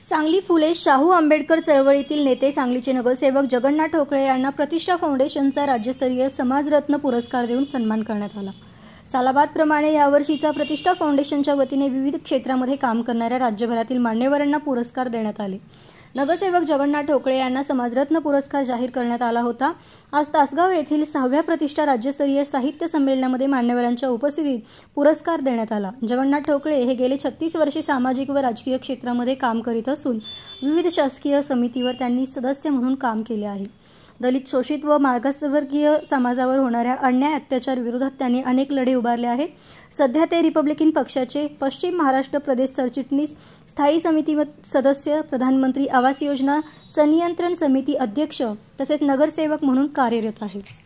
सांगली फुले शाहू आंबेडकर चळवळीतील नेते सांगलीचे नगरसेवक जगन्नाथ ठोकळे यांना प्रतिष्ठा फाउंडेशनचा राज्यस्तरीय समाजरत्न पुरस्कार देऊन सन्मान करण्यात आला सालाबादप्रमाणे यावर्षीचा प्रतिष्ठा फाउंडेशनच्या वतीने विविध क्षेत्रामध्ये काम करणाऱ्या राज्यभरातील मान्यवरांना पुरस्कार देण्यात आले नगरसेवक जगन्नाथ ठोकळे यांना समाजरत्न पुरस्कार जाहीर करण्यात आला होता आज तासगाव येथील सहाव्या प्रतिष्ठा राज्यस्तरीय साहित्य संमेलनामध्ये मान्यवरांच्या उपस्थितीत पुरस्कार देण्यात आला जगन्नाथ ठोकळे हे गेले छत्तीस वर्षे सामाजिक व राजकीय क्षेत्रामध्ये काम करीत असून विविध शासकीय समितीवर त्यांनी सदस्य म्हणून काम केले आहे दलित शोषित व मागासवर्गीय समाजावर होणाऱ्या अन्याय अत्याचार विरोधात त्यांनी अनेक लढे उभारले आहेत सध्या ते रिपब्लिकन पक्षाचे पश्चिम महाराष्ट्र प्रदेश सरचिटणीस स्थायी समिती सदस्य प्रधानमंत्री आवास योजना संनियंत्रण समिती अध्यक्ष तसेच नगरसेवक म्हणून कार्यरत आहेत